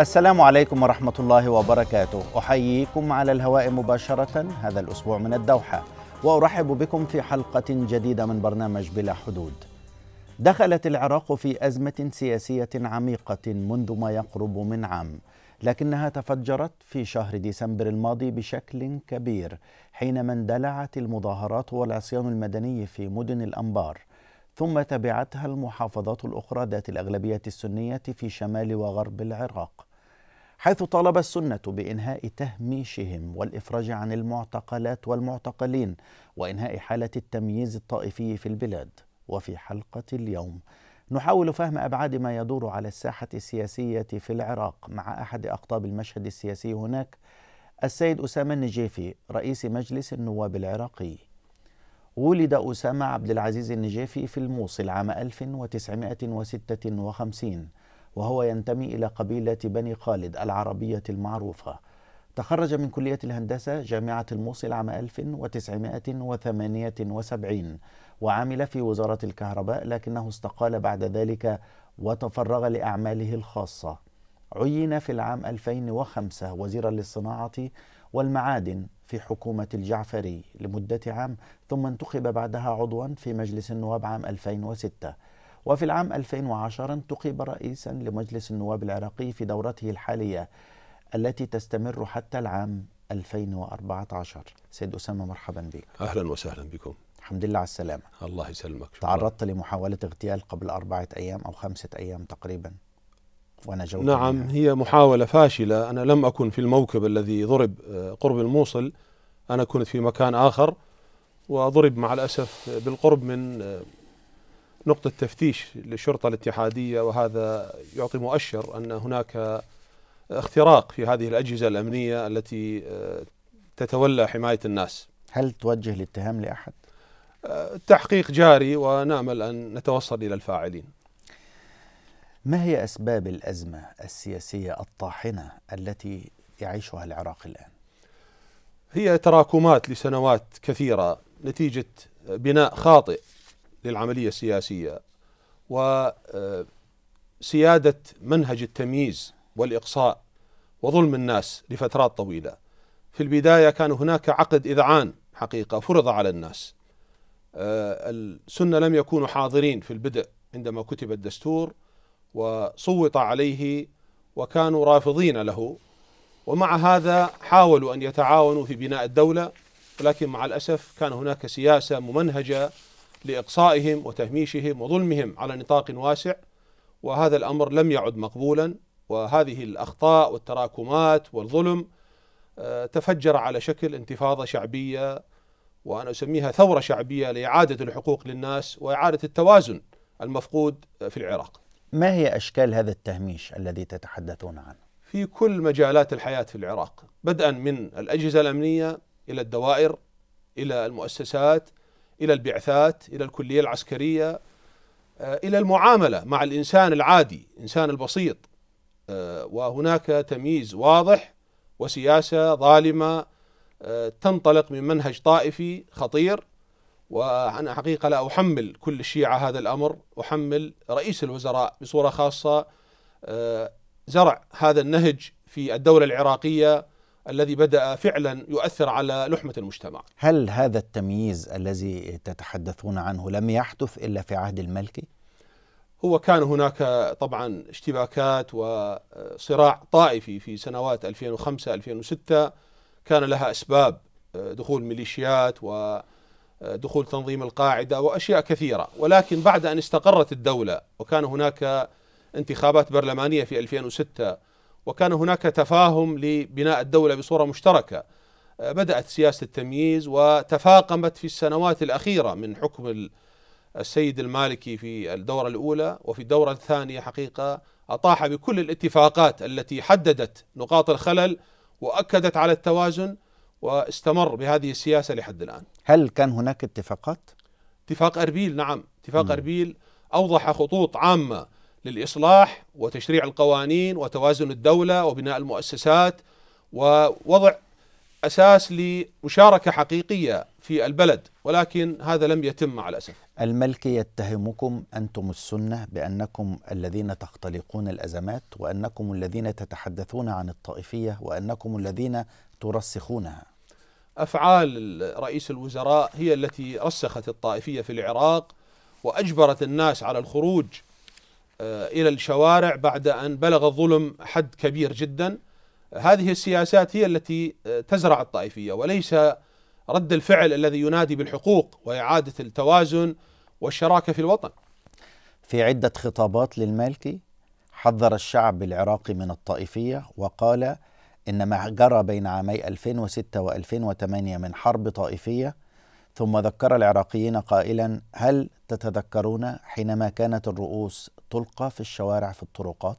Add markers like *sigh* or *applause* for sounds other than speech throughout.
السلام عليكم ورحمة الله وبركاته أحييكم على الهواء مباشرة هذا الأسبوع من الدوحة وأرحب بكم في حلقة جديدة من برنامج بلا حدود دخلت العراق في أزمة سياسية عميقة منذ ما يقرب من عام لكنها تفجرت في شهر ديسمبر الماضي بشكل كبير حينما اندلعت المظاهرات والعصيان المدني في مدن الأنبار ثم تبعتها المحافظات الأخرى ذات الأغلبية السنية في شمال وغرب العراق حيث طالب السنة بإنهاء تهميشهم والإفراج عن المعتقلات والمعتقلين وإنهاء حالة التمييز الطائفي في البلاد وفي حلقة اليوم نحاول فهم أبعاد ما يدور على الساحة السياسية في العراق مع أحد أقطاب المشهد السياسي هناك السيد أسامة النجيفي رئيس مجلس النواب العراقي ولد أسامة عبد العزيز النجيفي في الموصل عام 1956 وهو ينتمي إلى قبيلة بني خالد العربية المعروفة تخرج من كلية الهندسة جامعة الموصل عام 1978 وعمل في وزارة الكهرباء لكنه استقال بعد ذلك وتفرغ لأعماله الخاصة عين في العام 2005 وزيرا للصناعة والمعادن في حكومة الجعفري لمدة عام ثم انتخب بعدها عضوا في مجلس النواب عام 2006 وفي العام 2010 انتخب رئيسا لمجلس النواب العراقي في دورته الحالية التي تستمر حتى العام 2014 سيد أسامة مرحبا بك أهلا وسهلا بكم الحمد لله على السلامة الله يسلمك شكرا. تعرضت لمحاولة اغتيال قبل أربعة أيام أو خمسة أيام تقريبا ونجوت نعم هي محاولة فاشلة أنا لم أكن في الموكب الذي ضرب آه، قرب الموصل أنا كنت في مكان آخر وضرب مع الأسف بالقرب من آه، نقطة تفتيش للشرطة الاتحادية وهذا يعطي مؤشر أن هناك اختراق في هذه الأجهزة الأمنية التي آه، تتولى حماية الناس هل توجه الاتهام لأحد؟ التحقيق جاري ونامل أن نتوصل إلى الفاعلين ما هي أسباب الأزمة السياسية الطاحنة التي يعيشها العراق الآن؟ هي تراكمات لسنوات كثيرة نتيجة بناء خاطئ للعملية السياسية وسيادة آه، منهج التمييز والإقصاء وظلم الناس لفترات طويلة في البداية كان هناك عقد إذعان حقيقة فرض على الناس آه، السنة لم يكونوا حاضرين في البدء عندما كتب الدستور وصوت عليه وكانوا رافضين له ومع هذا حاولوا أن يتعاونوا في بناء الدولة ولكن مع الأسف كان هناك سياسة ممنهجة لإقصائهم وتهميشهم وظلمهم على نطاق واسع وهذا الأمر لم يعد مقبولا وهذه الأخطاء والتراكمات والظلم آه، تفجر على شكل انتفاضة شعبية وأنا أسميها ثورة شعبية لإعادة الحقوق للناس وإعادة التوازن المفقود في العراق ما هي أشكال هذا التهميش الذي تتحدثون عنه؟ في كل مجالات الحياة في العراق بدءا من الأجهزة الأمنية إلى الدوائر إلى المؤسسات إلى البعثات إلى الكلية العسكرية آه، إلى المعاملة مع الإنسان العادي إنسان البسيط آه، وهناك تمييز واضح وسياسة ظالمة آه، تنطلق من منهج طائفي خطير وأنا حقيقة لا أحمل كل الشيعة هذا الأمر أحمل رئيس الوزراء بصورة خاصة آه، زرع هذا النهج في الدولة العراقية الذي بدأ فعلا يؤثر على لحمة المجتمع هل هذا التمييز الذي تتحدثون عنه لم يحدث إلا في عهد الملكي؟ هو كان هناك طبعا اشتباكات وصراع طائفي في سنوات 2005 2006 كان لها اسباب آه، دخول ميليشيات ودخول آه، تنظيم القاعده واشياء كثيره ولكن بعد ان استقرت الدوله وكان هناك انتخابات برلمانيه في 2006 وكان هناك تفاهم لبناء الدوله بصوره مشتركه آه، بدات سياسه التمييز وتفاقمت في السنوات الاخيره من حكم السيد المالكي في الدوره الاولى وفي الدوره الثانيه حقيقه اطاح بكل الاتفاقات التي حددت نقاط الخلل واكدت على التوازن واستمر بهذه السياسه لحد الان. هل كان هناك اتفاقات؟ اتفاق اربيل نعم، اتفاق اربيل اوضح خطوط عامه للاصلاح وتشريع القوانين وتوازن الدوله وبناء المؤسسات ووضع اساس لمشاركه حقيقيه في البلد ولكن هذا لم يتم مع الأسف الملك يتهمكم أنتم السنة بأنكم الذين تختلقون الأزمات وأنكم الذين تتحدثون عن الطائفية وأنكم الذين ترسخونها أفعال رئيس الوزراء هي التي رسخت الطائفية في العراق وأجبرت الناس على الخروج آه، إلى الشوارع بعد أن بلغ الظلم حد كبير جدا هذه السياسات هي التي آه، تزرع الطائفية وليس رد الفعل الذي ينادي بالحقوق وإعادة التوازن والشراكة في الوطن في عدة خطابات للمالكي حذر الشعب العراقي من الطائفية وقال إن ما جرى بين عامي 2006 و2008 من حرب طائفية ثم ذكر العراقيين قائلا هل تتذكرون حينما كانت الرؤوس تلقى في الشوارع في الطرقات؟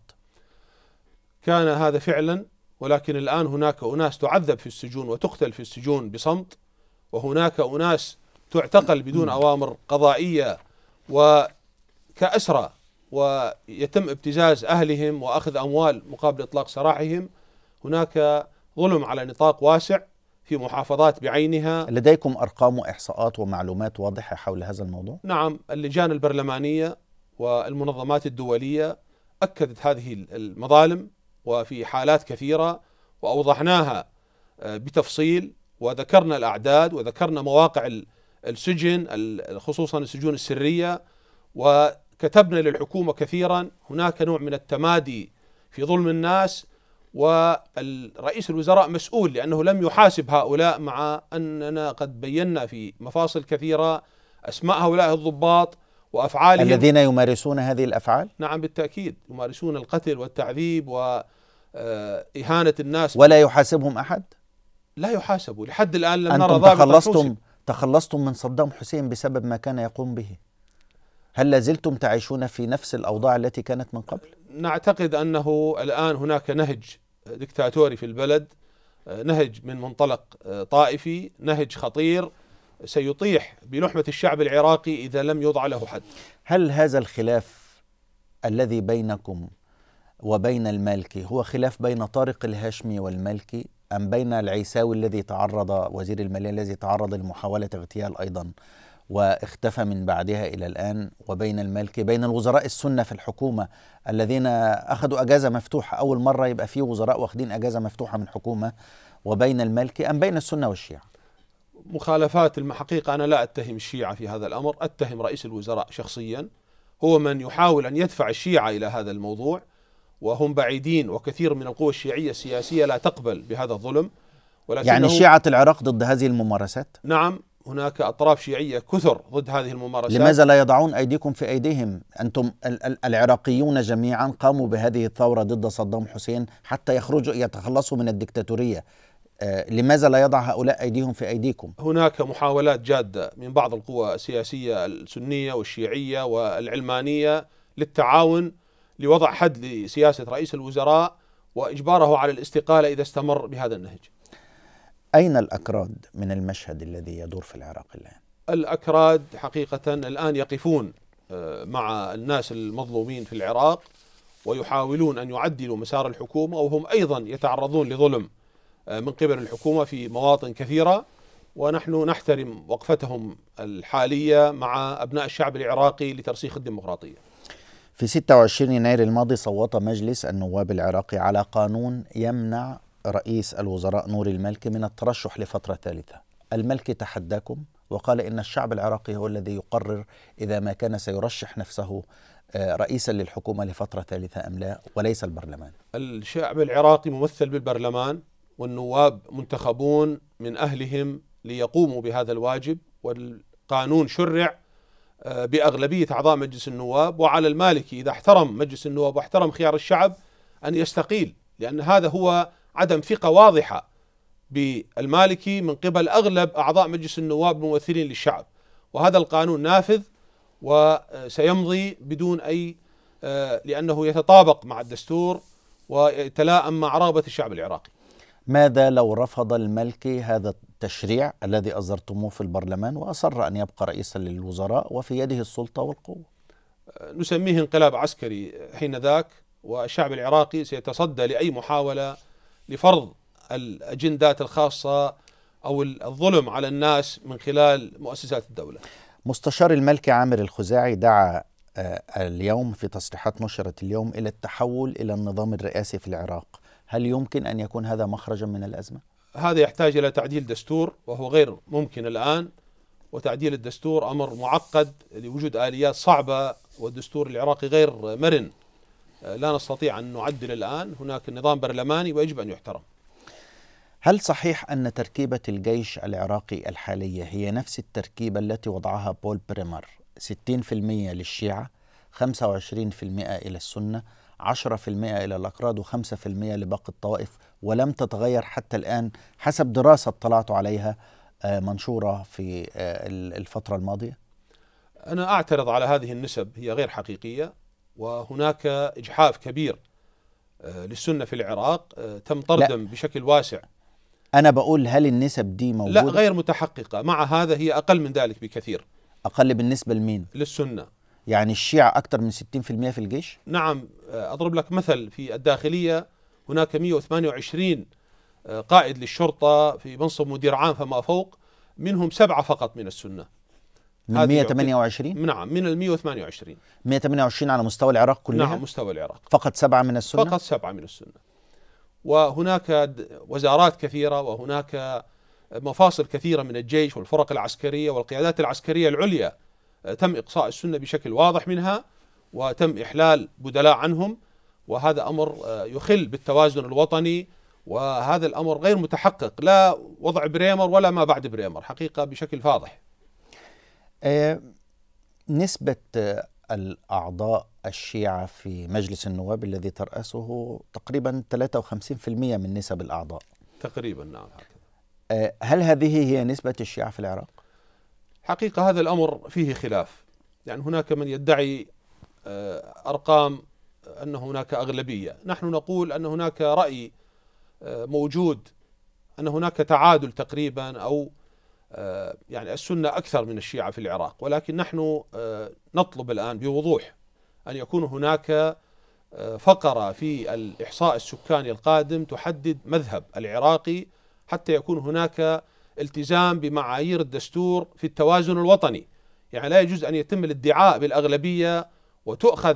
كان هذا فعلا ولكن الآن هناك أناس تعذب في السجون وتقتل في السجون بصمت وهناك أناس تعتقل بدون أوامر قضائية وكأسرى ويتم ابتزاز أهلهم وأخذ أموال مقابل إطلاق سراحهم هناك ظلم على نطاق واسع في محافظات بعينها لديكم أرقام وإحصاءات ومعلومات واضحة حول هذا الموضوع؟ نعم اللجان البرلمانية والمنظمات الدولية أكدت هذه المظالم وفي حالات كثيرة وأوضحناها آه، بتفصيل وذكرنا الأعداد وذكرنا مواقع السجن خصوصا السجون السرية وكتبنا للحكومة كثيرا هناك نوع من التمادي في ظلم الناس ورئيس الوزراء مسؤول لأنه لم يحاسب هؤلاء مع أننا قد بينا في مفاصل كثيرة أسماء هؤلاء الضباط وأفعالهم الذين يمارسون هذه الأفعال؟ نعم بالتأكيد يمارسون القتل والتعذيب وإهانة آه، الناس ولا يحاسبهم أحد؟ لا يحاسبوا لحد الآن لم نرى ضابط تخلصتم حوسب. تخلصتم من صدام حسين بسبب ما كان يقوم به هل لازلتم تعيشون في نفس الأوضاع التي كانت من قبل؟ نعتقد أنه الآن هناك نهج دكتاتوري في البلد نهج من منطلق طائفي نهج خطير سيطيح بلحمة الشعب العراقي إذا لم يوضع له حد هل هذا الخلاف الذي بينكم وبين المالكي هو خلاف بين طارق الهاشمي والمالكي أم بين العيساوي الذي تعرض وزير المالية الذي تعرض لمحاولة اغتيال أيضا واختفى من بعدها إلى الآن وبين المالكي بين الوزراء السنة في الحكومة الذين أخذوا أجازة مفتوحة أول مرة يبقى في وزراء واخدين أجازة مفتوحة من حكومة وبين المالكي أم بين السنة والشيعة مخالفات الحقيقة أنا لا أتهم الشيعة في هذا الأمر أتهم رئيس الوزراء شخصيا هو من يحاول أن يدفع الشيعة إلى هذا الموضوع وهم بعيدين وكثير من القوى الشيعية السياسية لا تقبل بهذا الظلم يعني شيعة العراق ضد هذه الممارسات؟ نعم هناك أطراف شيعية كثر ضد هذه الممارسات لماذا لا يضعون أيديكم في أيديهم؟ أنتم ال- ال- العراقيون جميعا قاموا بهذه الثورة ضد صدام حسين حتى يخرجوا يتخلصوا من الدكتاتورية آه، لماذا لا يضع هؤلاء أيديهم في أيديكم؟ هناك محاولات جادة من بعض القوى السياسية السنية والشيعية والعلمانية للتعاون لوضع حد لسياسة رئيس الوزراء وإجباره على الاستقالة إذا استمر بهذا النهج أين الأكراد من المشهد الذي يدور في العراق الآن؟ الأكراد حقيقة الآن يقفون آه، مع الناس المظلومين في العراق ويحاولون أن يعدلوا مسار الحكومة وهم أيضا يتعرضون لظلم آه، من قبل الحكومة في مواطن كثيرة ونحن نحترم وقفتهم الحالية مع أبناء الشعب العراقي لترسيخ الديمقراطية في 26 يناير الماضي صوت مجلس النواب العراقي على قانون يمنع رئيس الوزراء نور الملكي من الترشح لفترة ثالثة الملك تحداكم وقال إن الشعب العراقي هو الذي يقرر إذا ما كان سيرشح نفسه آه، رئيسا للحكومة لفترة ثالثة أم لا وليس البرلمان الشعب العراقي ممثل بالبرلمان والنواب منتخبون من أهلهم ليقوموا بهذا الواجب والقانون شرع آه، باغلبيه اعضاء مجلس النواب وعلى المالكي اذا احترم مجلس النواب واحترم خيار الشعب ان يستقيل لان هذا هو عدم ثقه واضحه بالمالكي من قبل اغلب اعضاء مجلس النواب ممثلين للشعب وهذا القانون نافذ وسيمضي بدون اي آه، لانه يتطابق مع الدستور ويتلائم مع رغبه الشعب العراقي. ماذا لو رفض الملكي هذا التشريع الذي أصدرتموه في البرلمان وأصر أن يبقى رئيسا للوزراء وفي يده السلطة والقوة أه، نسميه انقلاب عسكري حين ذاك والشعب العراقي سيتصدى لأي محاولة لفرض الأجندات الخاصة أو الظلم على الناس من خلال مؤسسات الدولة مستشار الملكي عامر الخزاعي دعا أه، اليوم في تصريحات نشرت اليوم إلى التحول إلى النظام الرئاسي في العراق هل يمكن أن يكون هذا مخرجا من الأزمة؟ هذا يحتاج إلى تعديل دستور وهو غير ممكن الآن وتعديل الدستور أمر معقد لوجود آليات صعبة والدستور العراقي غير مرن آه، لا نستطيع أن نعدل الآن هناك نظام برلماني ويجب أن يحترم هل صحيح أن تركيبة الجيش العراقي الحالية هي نفس التركيبة التي وضعها بول بريمر 60% للشيعة 25% إلى السنة 10% إلى الأكراد و5% لباقي الطوائف ولم تتغير حتى الآن حسب دراسة اطلعت عليها آه، منشورة في آه، الفترة الماضية؟ أنا أعترض على هذه النسب هي غير حقيقية وهناك إجحاف كبير آه، للسنة في العراق تم طردم لا. بشكل واسع أنا بقول هل النسب دي موجودة؟ لا غير متحققة مع هذا هي أقل من ذلك بكثير أقل بالنسبة لمين؟ للسنة يعني الشيعة أكثر من 60% في الجيش؟ نعم أضرب لك مثل في الداخلية هناك 128 آه، قائد للشرطة في منصب مدير عام فما فوق منهم سبعة فقط من السنة من 128 نعم من ال 128 128 على مستوى العراق كلها نعم مستوى العراق فقط سبعة من السنة فقط سبعة من السنة وهناك وزارات كثيرة وهناك مفاصل كثيرة من الجيش والفرق العسكرية والقيادات العسكرية العليا آه، تم إقصاء السنة بشكل واضح منها وتم إحلال بدلاء عنهم وهذا امر آه، يخل بالتوازن الوطني وهذا الامر غير متحقق لا وضع بريمر ولا ما بعد بريمر حقيقه بشكل فاضح. آه، نسبه آه، الاعضاء الشيعه في مجلس النواب الذي تراسه تقريبا 53% من نسب الاعضاء. تقريبا نعم هكذا. هل هذه هي نسبه الشيعه في العراق؟ حقيقه هذا الامر فيه خلاف، يعني هناك من يدعي ارقام أن هناك أغلبية نحن نقول أن هناك رأي آه، موجود أن هناك تعادل تقريبا أو آه، يعني السنة أكثر من الشيعة في العراق ولكن نحن آه، نطلب الآن بوضوح أن يكون هناك فقرة في الإحصاء السكاني القادم تحدد مذهب العراقي حتى يكون هناك التزام بمعايير الدستور في التوازن الوطني يعني لا يجوز أن يتم الادعاء بالأغلبية وتؤخذ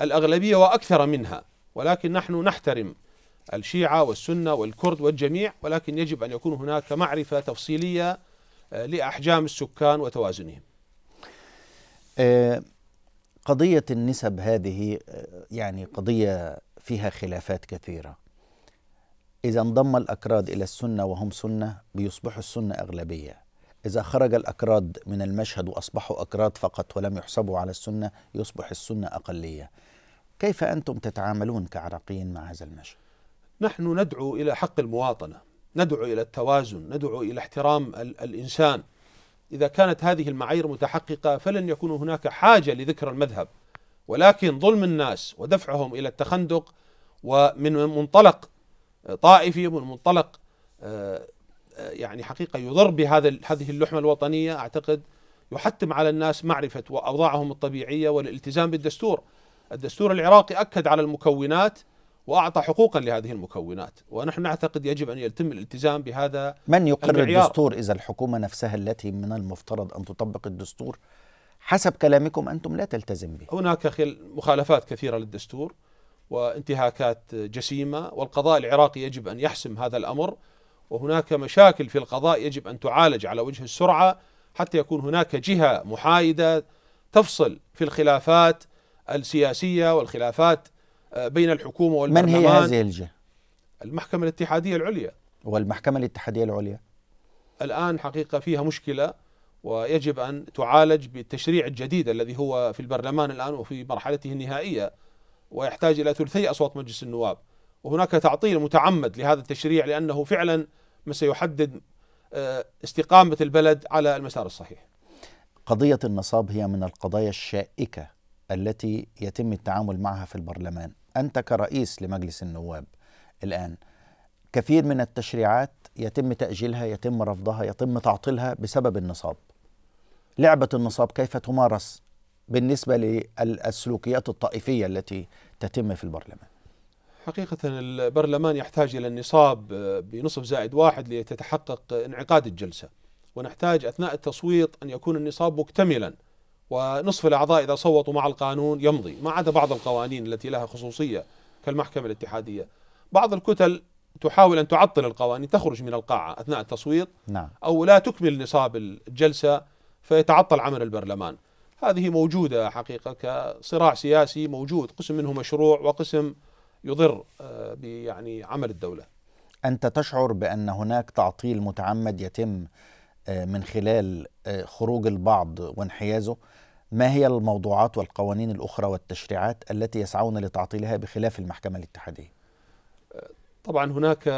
الأغلبية وأكثر منها ولكن نحن نحترم الشيعة والسنة والكرد والجميع ولكن يجب أن يكون هناك معرفة تفصيلية آه، لأحجام السكان وتوازنهم آه، قضية النسب هذه آه، يعني قضية فيها خلافات كثيرة إذا انضم الأكراد إلى السنة وهم سنة بيصبحوا السنة أغلبية إذا خرج الأكراد من المشهد وأصبحوا أكراد فقط ولم يحسبوا على السنة يصبح السنة أقلية كيف أنتم تتعاملون كعراقيين مع هذا المشهد؟ نحن ندعو إلى حق المواطنة ندعو إلى التوازن ندعو إلى احترام ال الإنسان إذا كانت هذه المعايير متحققة فلن يكون هناك حاجة لذكر المذهب ولكن ظلم الناس ودفعهم إلى التخندق ومن منطلق طائفي ومن منطلق آه، يعني حقيقه يضر بهذا هذه اللحمه الوطنيه اعتقد يحتم على الناس معرفه واوضاعهم الطبيعيه والالتزام بالدستور. الدستور العراقي اكد على المكونات واعطى حقوقا لهذه المكونات، ونحن نعتقد يجب ان يتم الالتزام بهذا من يقر المعيار. الدستور اذا الحكومه نفسها التي من المفترض ان تطبق الدستور حسب كلامكم انتم لا تلتزم به. هناك مخالفات كثيره للدستور وانتهاكات جسيمه والقضاء العراقي يجب ان يحسم هذا الامر. وهناك مشاكل في القضاء يجب أن تعالج على وجه السرعة حتى يكون هناك جهة محايدة تفصل في الخلافات السياسية والخلافات آه، بين الحكومة والبرلمان من هي هذه الجهة؟ المحكمة الاتحادية العليا والمحكمة الاتحادية العليا الآن حقيقة فيها مشكلة ويجب أن تعالج بالتشريع الجديد الذي هو في البرلمان الآن وفي مرحلته النهائية ويحتاج إلى ثلثي أصوات مجلس النواب وهناك تعطيل متعمد لهذا التشريع لأنه فعلا ما سيحدد آه، استقامة البلد على المسار الصحيح قضية النصاب هي من القضايا الشائكة التي يتم التعامل معها في البرلمان أنت كرئيس لمجلس النواب الآن كثير من التشريعات يتم تأجيلها يتم رفضها يتم تعطيلها بسبب النصاب لعبة النصاب كيف تمارس بالنسبة للسلوكيات الطائفية التي تتم في البرلمان حقيقة البرلمان يحتاج إلى النصاب آه، بنصف زائد واحد لتتحقق انعقاد الجلسة ونحتاج أثناء التصويت أن يكون النصاب مكتملا ونصف الأعضاء إذا صوتوا مع القانون يمضي ما عدا بعض القوانين التي لها خصوصية كالمحكمة الاتحادية بعض الكتل تحاول أن تعطل القوانين تخرج من القاعة أثناء التصويت نعم. أو لا تكمل نصاب الجلسة فيتعطل عمل البرلمان هذه موجودة حقيقة كصراع سياسي موجود قسم منه مشروع وقسم يضر آه، يعني عمل الدولة أنت تشعر بأن هناك تعطيل متعمد يتم آه، من خلال آه، خروج البعض وانحيازه ما هي الموضوعات والقوانين الأخرى والتشريعات التي يسعون لتعطيلها بخلاف المحكمة الاتحادية؟ طبعا هناك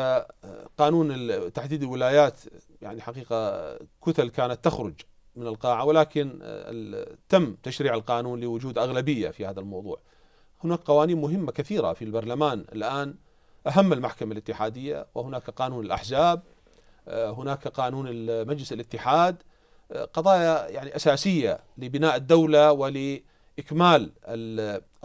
قانون تحديد الولايات يعني حقيقة كتل كانت تخرج من القاعة ولكن تم تشريع القانون لوجود أغلبية في هذا الموضوع هناك قوانين مهمة كثيرة في البرلمان الآن أهم المحكمة الاتحادية وهناك قانون الأحزاب آه، هناك قانون مجلس الاتحاد آه، قضايا يعني أساسية لبناء الدولة ولإكمال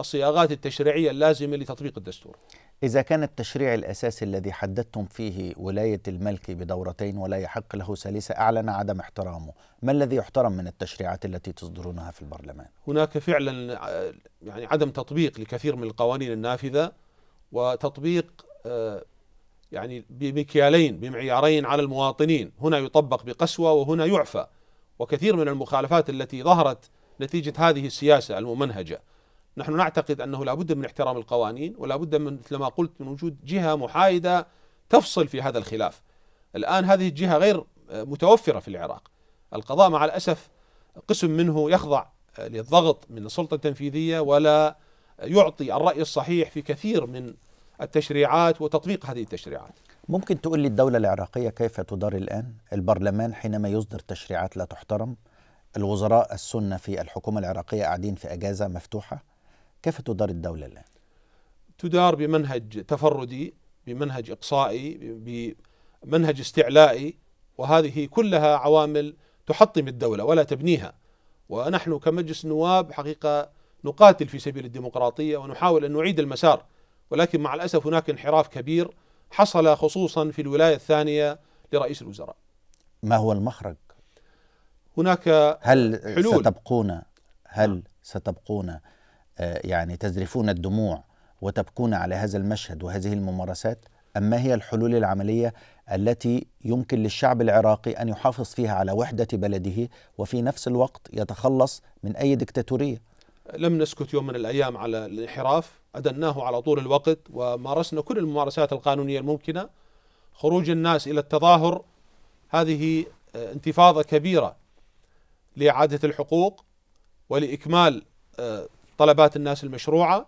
الصياغات التشريعية اللازمة لتطبيق الدستور إذا كان التشريع الأساسي الذي حددتم فيه ولاية الملك بدورتين ولا يحق له سلسة أعلن عدم احترامه ما الذي يحترم من التشريعات التي تصدرونها في البرلمان؟ هناك فعلا يعني عدم تطبيق لكثير من القوانين النافذة وتطبيق يعني بمكيالين بمعيارين على المواطنين هنا يطبق بقسوة وهنا يعفى وكثير من المخالفات التي ظهرت نتيجة هذه السياسة الممنهجة نحن نعتقد أنه لابد من احترام القوانين ولابد من مثل ما قلت من وجود جهة محايدة تفصل في هذا الخلاف الآن هذه الجهة غير متوفرة في العراق القضاء مع الأسف قسم منه يخضع للضغط من السلطة التنفيذية ولا يعطي الرأي الصحيح في كثير من التشريعات وتطبيق هذه التشريعات ممكن تقول لي الدولة العراقية كيف تدار الآن البرلمان حينما يصدر تشريعات لا تحترم الوزراء السنة في الحكومة العراقية قاعدين في أجازة مفتوحة كيف تدار الدولة الآن؟ تدار بمنهج تفردي بمنهج إقصائي بمنهج استعلائي وهذه كلها عوامل تحطم الدولة ولا تبنيها ونحن كمجلس نواب حقيقة نقاتل في سبيل الديمقراطية ونحاول أن نعيد المسار ولكن مع الأسف هناك انحراف كبير حصل خصوصا في الولاية الثانية لرئيس الوزراء ما هو المخرج؟ هناك هل حلول. ستبقون هل ستبقون يعني تزرفون الدموع وتبكون على هذا المشهد وهذه الممارسات أم ما هي الحلول العملية التي يمكن للشعب العراقي أن يحافظ فيها على وحدة بلده وفي نفس الوقت يتخلص من أي دكتاتورية لم نسكت يوم من الأيام على الانحراف أدناه على طول الوقت ومارسنا كل الممارسات القانونية الممكنة خروج الناس إلى التظاهر هذه آه، انتفاضة كبيرة لإعادة الحقوق ولإكمال آه، طلبات الناس المشروعه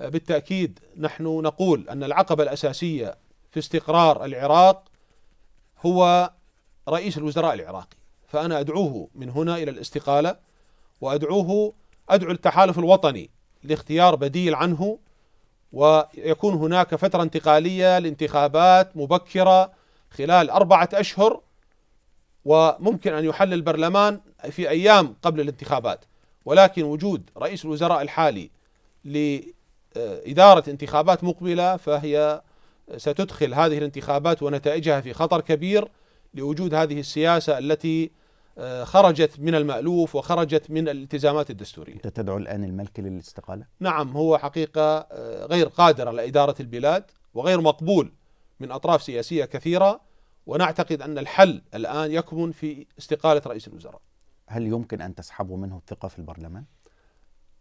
آه، بالتاكيد نحن نقول ان العقبه الاساسيه في استقرار العراق هو رئيس الوزراء العراقي فانا ادعوه من هنا الى الاستقاله وادعوه ادعو التحالف الوطني لاختيار بديل عنه ويكون هناك فتره انتقاليه لانتخابات مبكره خلال اربعه اشهر وممكن ان يحل البرلمان في ايام قبل الانتخابات ولكن وجود رئيس الوزراء الحالي لإدارة انتخابات مقبلة فهي ستدخل هذه الانتخابات ونتائجها في خطر كبير لوجود هذه السياسة التي آه، خرجت من المألوف وخرجت من الالتزامات الدستورية أنت تدعو الآن الملك للاستقالة؟ نعم هو حقيقة آه، غير قادر على إدارة البلاد وغير مقبول من أطراف سياسية كثيرة ونعتقد أن الحل الآن يكمن في استقالة رئيس الوزراء هل يمكن أن تسحبوا منه الثقة في البرلمان؟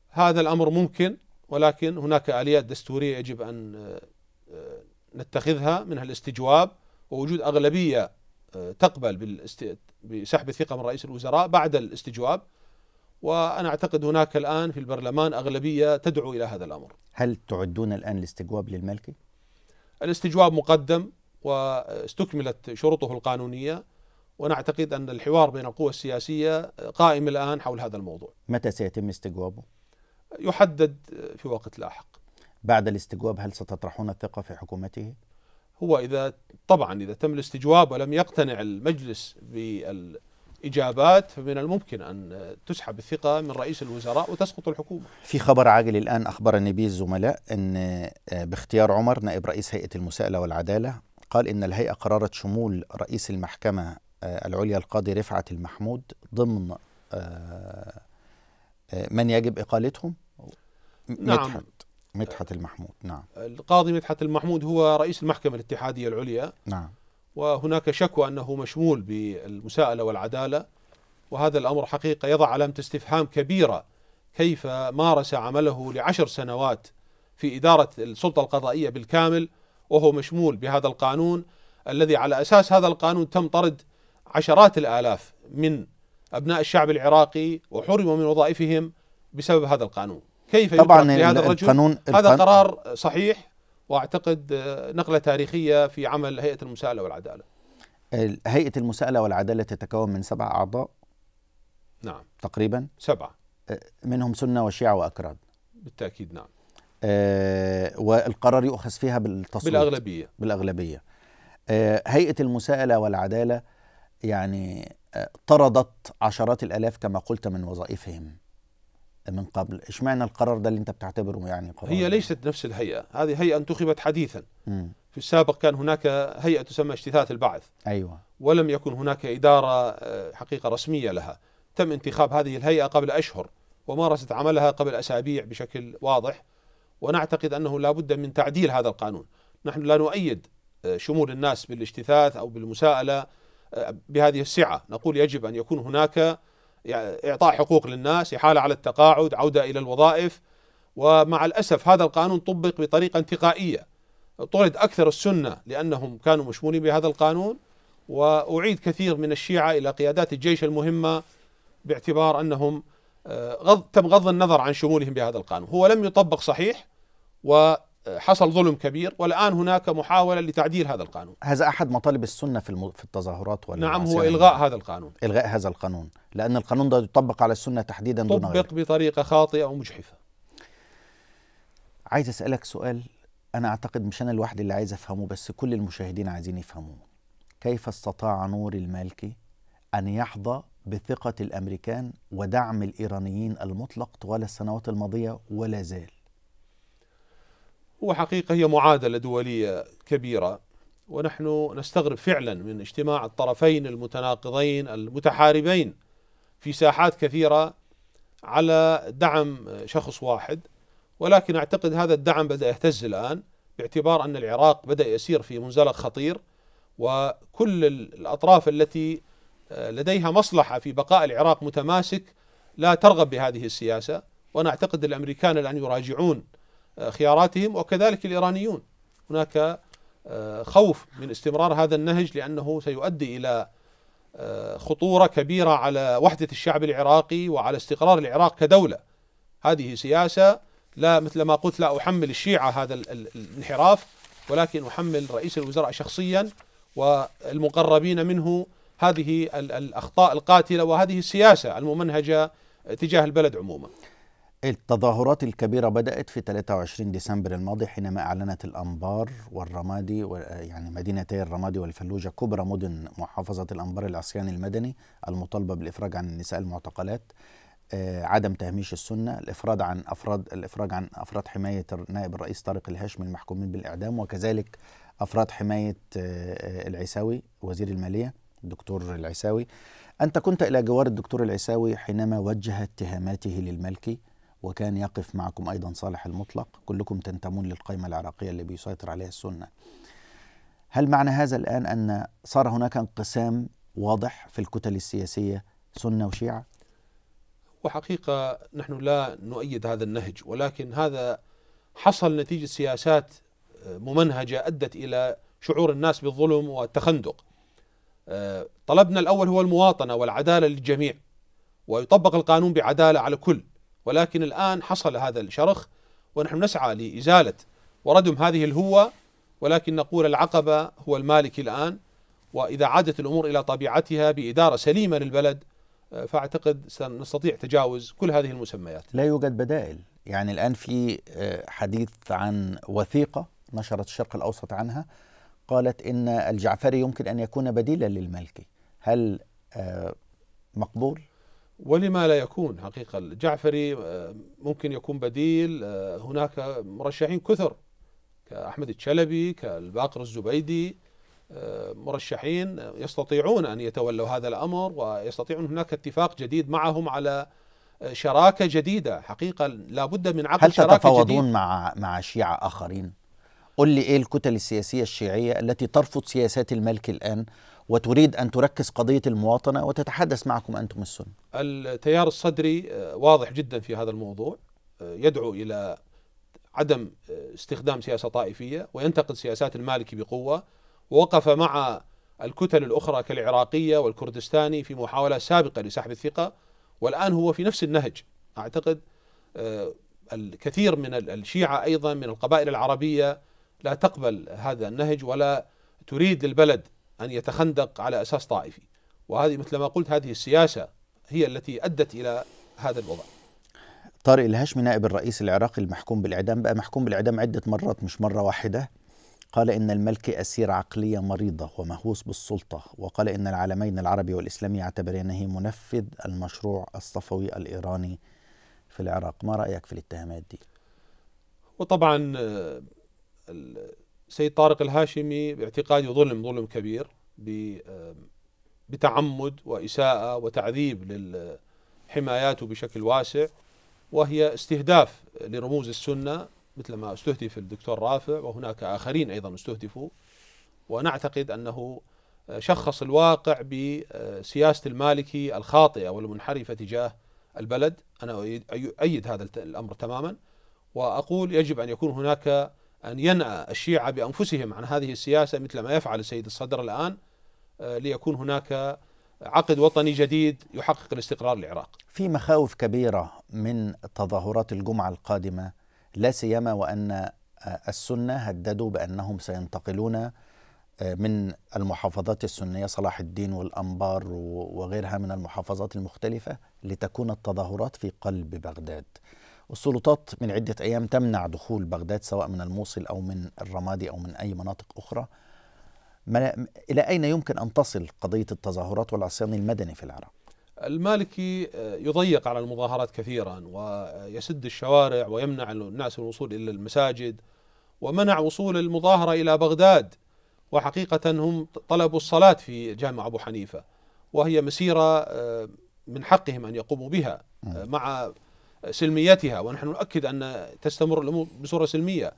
هذا الأمر ممكن ولكن هناك آليات دستورية يجب أن آه، نتخذها منها الاستجواب ووجود أغلبية آه، تقبل بسحب الثقة من رئيس الوزراء بعد الاستجواب وأنا أعتقد هناك الآن في البرلمان أغلبية تدعو إلى هذا الأمر هل تعدون الآن الاستجواب للملكي؟ الاستجواب مقدم واستكملت شروطه القانونية ونعتقد ان الحوار بين القوى السياسيه قائم الان حول هذا الموضوع. متى سيتم استجوابه؟ يحدد في وقت لاحق. بعد الاستجواب هل ستطرحون الثقه في حكومته؟ هو اذا طبعا اذا تم الاستجواب ولم يقتنع المجلس بالاجابات فمن الممكن ان تسحب الثقه من رئيس الوزراء وتسقط الحكومه. في خبر عاجل الان اخبرني به الزملاء ان آه، باختيار عمر نائب رئيس هيئه المساءله والعداله قال ان الهيئه قررت شمول رئيس المحكمه آه، العليا القاضي رفعت المحمود ضمن آه، آه، من يجب اقالتهم نعم مدحت مدحت المحمود نعم القاضي مدحت المحمود هو رئيس المحكمه الاتحاديه العليا نعم وهناك شكوى انه مشمول بالمساءله والعداله وهذا الامر حقيقه يضع علامه استفهام كبيره كيف مارس عمله لعشر سنوات في اداره السلطه القضائيه بالكامل وهو مشمول بهذا القانون الذي على اساس هذا القانون تم طرد عشرات الآلاف من أبناء الشعب العراقي وحرموا من وظائفهم بسبب هذا القانون كيف طبعا لهذا الرجل القانون هذا قرار صحيح وأعتقد آه، نقلة تاريخية في عمل هيئة المساءلة والعدالة هيئة المساءلة والعدالة تتكون من سبع أعضاء نعم تقريبا سبعة آه، منهم سنة وشيعة وأكراد بالتأكيد نعم آه والقرار يؤخذ فيها بالتصويت بالأغلبية بالأغلبية آه هيئة المساءلة والعدالة يعني آه، طردت عشرات الالاف كما قلت من وظائفهم من قبل اشمعنى القرار ده اللي انت بتعتبره يعني قرار هي ليست نفس الهيئه هذه هيئه انتخبت حديثا م. في السابق كان هناك هيئه تسمى اجتثاث البعث ايوه ولم يكن هناك اداره آه، حقيقه رسميه لها تم انتخاب هذه الهيئه قبل اشهر ومارست عملها قبل اسابيع بشكل واضح ونعتقد انه لا بد من تعديل هذا القانون نحن لا نؤيد آه، شمول الناس بالاجتثاث او بالمساءله بهذه السعة نقول يجب أن يكون هناك إعطاء حقوق للناس إحالة على التقاعد عودة إلى الوظائف ومع الأسف هذا القانون طبق بطريقة انتقائية طرد أكثر السنة لأنهم كانوا مشمولين بهذا القانون وأعيد كثير من الشيعة إلى قيادات الجيش المهمة باعتبار أنهم آه، غض تم غض النظر عن شمولهم بهذا القانون هو لم يطبق صحيح و حصل ظلم كبير والان هناك محاوله لتعديل هذا القانون. هذا احد مطالب السنه في المو... في التظاهرات ولا نعم هو الغاء هذا القانون. الغاء هذا القانون، لان القانون ده يطبق على السنه تحديدا دون غيره. بطريقه خاطئه ومجحفه. عايز اسالك سؤال انا اعتقد مش انا لوحدي اللي عايز افهمه بس كل المشاهدين عايزين يفهموه. كيف استطاع نور المالكي ان يحظى بثقه الامريكان ودعم الايرانيين المطلق طوال السنوات الماضيه ولا زال؟ هو حقيقة هي معادلة دولية كبيرة ونحن نستغرب فعلا من اجتماع الطرفين المتناقضين المتحاربين في ساحات كثيرة على دعم شخص واحد ولكن أعتقد هذا الدعم بدأ يهتز الآن باعتبار أن العراق بدأ يسير في منزلق خطير وكل الأطراف التي لديها مصلحة في بقاء العراق متماسك لا ترغب بهذه السياسة وأنا أعتقد الأمريكان الآن يراجعون آه، خياراتهم وكذلك الإيرانيون هناك آه، خوف من استمرار هذا النهج لأنه سيؤدي إلى آه، خطورة كبيرة على وحدة الشعب العراقي وعلى استقرار العراق كدولة هذه سياسة لا مثل ما قلت لا أحمل الشيعة هذا الانحراف ولكن أحمل رئيس الوزراء شخصيا والمقربين منه هذه الأخطاء القاتلة وهذه السياسة الممنهجة تجاه البلد عموما التظاهرات الكبيرة بدأت في 23 ديسمبر الماضي حينما أعلنت الأنبار والرمادي يعني مدينتي الرمادي والفلوجة كبرى مدن محافظة الأنبار العصيان المدني المطالبة بالإفراج عن النساء المعتقلات آه، عدم تهميش السنة الإفراج عن أفراد الإفراج عن أفراد حماية نائب الرئيس طارق الهاشمي المحكومين بالإعدام وكذلك أفراد حماية آه، العيساوي وزير المالية الدكتور العيساوي أنت كنت إلى جوار الدكتور العيساوي حينما وجه اتهاماته للملكي وكان يقف معكم أيضا صالح المطلق كلكم تنتمون للقيمة العراقية اللي بيسيطر عليها السنة هل معنى هذا الآن أن صار هناك انقسام واضح في الكتل السياسية سنة وشيعة؟ وحقيقة نحن لا نؤيد هذا النهج ولكن هذا حصل نتيجة سياسات آه، ممنهجة أدت إلى شعور الناس بالظلم والتخندق آه، طلبنا الأول هو المواطنة والعدالة للجميع ويطبق القانون بعدالة على كل ولكن الآن حصل هذا الشرخ ونحن نسعى لإزالة وردم هذه الهوة ولكن نقول العقبة هو المالك الآن وإذا عادت الأمور إلى طبيعتها بإدارة سليمة للبلد آه، فأعتقد سنستطيع تجاوز كل هذه المسميات لا يوجد بدائل يعني الآن في آه، حديث عن وثيقة نشرت الشرق الأوسط عنها قالت إن الجعفري يمكن أن يكون بديلا للمالكي هل آه، مقبول؟ ولما لا يكون حقيقة الجعفري آه، ممكن يكون بديل آه، هناك مرشحين كثر كأحمد الشلبي كالباقر الزبيدي آه، مرشحين يستطيعون أن يتولوا هذا الأمر ويستطيعون هناك اتفاق جديد معهم على شراكة جديدة حقيقة لا بد من عقد هل تتفاوضون جديد. مع مع شيعة آخرين؟ قل لي ايه الكتل السياسيه الشيعيه التي ترفض سياسات الملك الان وتريد ان تركز قضيه المواطنه وتتحدث معكم انتم السنه. التيار الصدري آه، واضح جدا في هذا الموضوع آه، يدعو الى عدم آه، استخدام سياسه طائفيه وينتقد سياسات المالكي بقوه ووقف مع الكتل الاخرى كالعراقيه والكردستاني في محاوله سابقه لسحب الثقه والان هو في نفس النهج اعتقد الكثير من الشيعه ايضا من القبائل العربيه لا تقبل هذا النهج ولا تريد البلد أن يتخندق على أساس طائفي وهذه مثل ما قلت هذه السياسة هي التي أدت إلى هذا الوضع طارق الهاشمي نائب الرئيس العراقي المحكوم بالإعدام بقى محكوم بالإعدام عدة مرات مش مرة واحدة قال إن الملكي أسير عقلية مريضة ومهووس بالسلطة وقال إن العالمين العربي والإسلامي يعتبرانه منفذ المشروع الصفوي الإيراني في العراق ما رأيك في الاتهامات دي؟ وطبعا آه، السيد طارق الهاشمي باعتقادي ظلم ظلم كبير بتعمد وإساءة وتعذيب للحمايات بشكل واسع وهي استهداف لرموز السنة مثل ما استهدف الدكتور رافع وهناك آخرين أيضا استهدفوا ونعتقد أنه شخص الواقع بسياسة المالكي الخاطئة والمنحرفة تجاه البلد أنا أؤيد هذا الأمر تماما وأقول يجب أن يكون هناك أن ينأى الشيعة بأنفسهم عن هذه السياسة مثل ما يفعل السيد الصدر الآن آه، ليكون هناك عقد وطني جديد يحقق الاستقرار للعراق في مخاوف كبيرة من تظاهرات الجمعة القادمة لا سيما وأن آه، السنة هددوا بأنهم سينتقلون آه، من المحافظات السنية صلاح الدين والأنبار وغيرها من المحافظات المختلفة لتكون التظاهرات في قلب بغداد والسلطات من عدة أيام تمنع دخول بغداد سواء من الموصل أو من الرمادي أو من أي مناطق أخرى إلى أين يمكن أن تصل قضية التظاهرات والعصيان المدني في العراق؟ المالكي آه، يضيق على المظاهرات كثيرا ويسد الشوارع ويمنع الناس الوصول إلى المساجد ومنع وصول المظاهرة إلى بغداد وحقيقة هم طلبوا الصلاة في جامع أبو حنيفة وهي مسيرة آه، من حقهم أن يقوموا بها آه، مع سلميتها ونحن نؤكد أن تستمر الأمور بصورة سلمية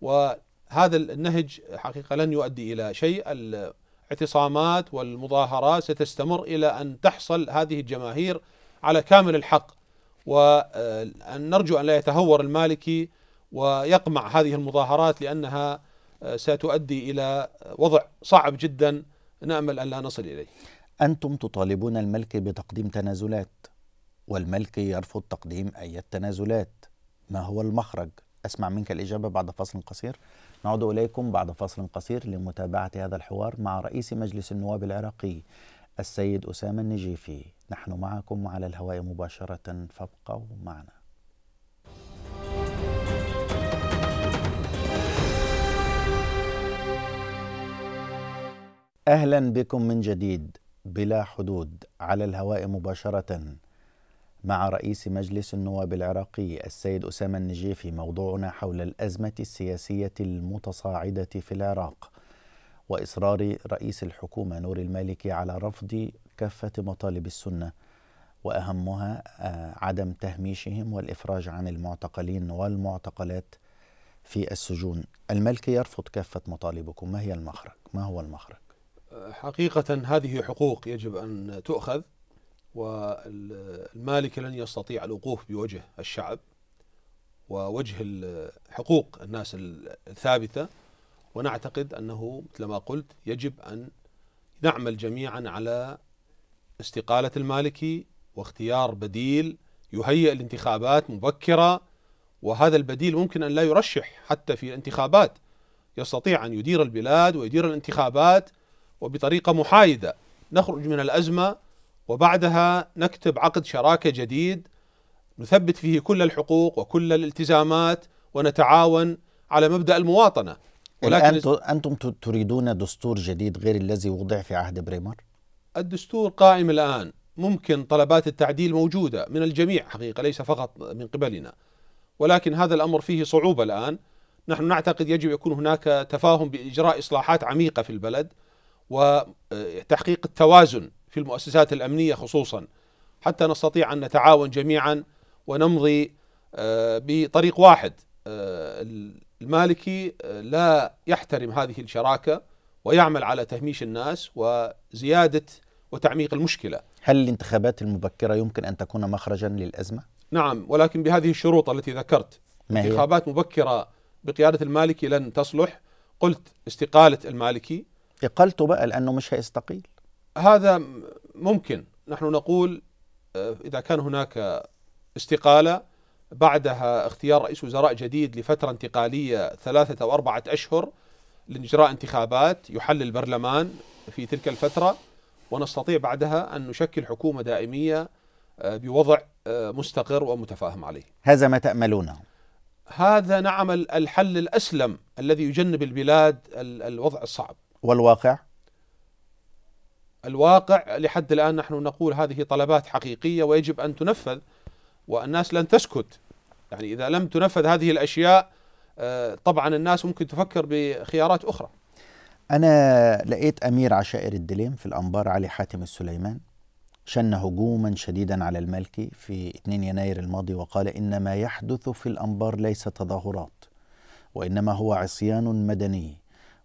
وهذا النهج حقيقة لن يؤدي إلى شيء الاعتصامات والمظاهرات ستستمر إلى أن تحصل هذه الجماهير على كامل الحق وأن نرجو أن لا يتهور المالكي ويقمع هذه المظاهرات لأنها ستؤدي إلى وضع صعب جدا نأمل أن لا نصل إليه أنتم تطالبون الملك بتقديم تنازلات والملك يرفض تقديم أي تنازلات ما هو المخرج؟ أسمع منك الإجابة بعد فصل قصير نعود إليكم بعد فصل قصير لمتابعة هذا الحوار مع رئيس مجلس النواب العراقي السيد أسامة النجيفي نحن معكم على الهواء مباشرة فابقوا معنا أهلا بكم من جديد بلا حدود على الهواء مباشرة مع رئيس مجلس النواب العراقي السيد أسامة النجيفي موضوعنا حول الأزمة السياسية المتصاعدة في العراق وإصرار رئيس الحكومة نور المالكي على رفض كافة مطالب السنة وأهمها آه، عدم تهميشهم والإفراج عن المعتقلين والمعتقلات في السجون الملكي يرفض كافة مطالبكم ما هي المخرج ما هو المخرج حقيقة هذه حقوق يجب أن تؤخذ والمالك لن يستطيع الوقوف بوجه الشعب ووجه حقوق الناس الثابته ونعتقد انه مثل ما قلت يجب ان نعمل جميعا على استقاله المالكي واختيار بديل يهيئ الانتخابات مبكره وهذا البديل ممكن ان لا يرشح حتى في الانتخابات يستطيع ان يدير البلاد ويدير الانتخابات وبطريقه محايده نخرج من الازمه وبعدها نكتب عقد شراكه جديد نثبت فيه كل الحقوق وكل الالتزامات ونتعاون على مبدا المواطنه ولكن انتم تريدون دستور جديد غير الذي وضع في عهد بريمر؟ الدستور قائم الان ممكن طلبات التعديل موجوده من الجميع حقيقه ليس فقط من قبلنا ولكن هذا الامر فيه صعوبه الان نحن نعتقد يجب يكون هناك تفاهم باجراء اصلاحات عميقه في البلد وتحقيق آه، التوازن في المؤسسات الامنيه خصوصا حتى نستطيع ان نتعاون جميعا ونمضي آه، بطريق واحد آه، المالكي آه، لا يحترم هذه الشراكه ويعمل على تهميش الناس وزياده وتعميق المشكله. هل الانتخابات المبكره يمكن ان تكون مخرجا للازمه؟ نعم ولكن بهذه الشروط التي ذكرت ما هي؟ انتخابات مبكره بقياده المالكي لن تصلح قلت استقاله المالكي اقالته بقى لانه مش هيستقيل هذا ممكن نحن نقول آه، إذا كان هناك استقالة بعدها اختيار رئيس وزراء جديد لفترة انتقالية ثلاثة أو أربعة أشهر لإجراء انتخابات يحل البرلمان في تلك الفترة ونستطيع بعدها أن نشكل حكومة دائمية آه، بوضع آه، مستقر ومتفاهم عليه هذا ما تأملونه هذا نعم الحل الأسلم الذي يجنب البلاد الوضع الصعب والواقع الواقع لحد الآن نحن نقول هذه طلبات حقيقية ويجب أن تنفذ والناس لن تسكت يعني إذا لم تنفذ هذه الأشياء آه، طبعا الناس ممكن تفكر بخيارات أخرى أنا لقيت أمير عشائر الدليم في الأنبار علي حاتم السليمان شن هجوما شديدا على المالكي في 2 يناير الماضي وقال إن ما يحدث في الأنبار ليس تظاهرات وإنما هو عصيان مدني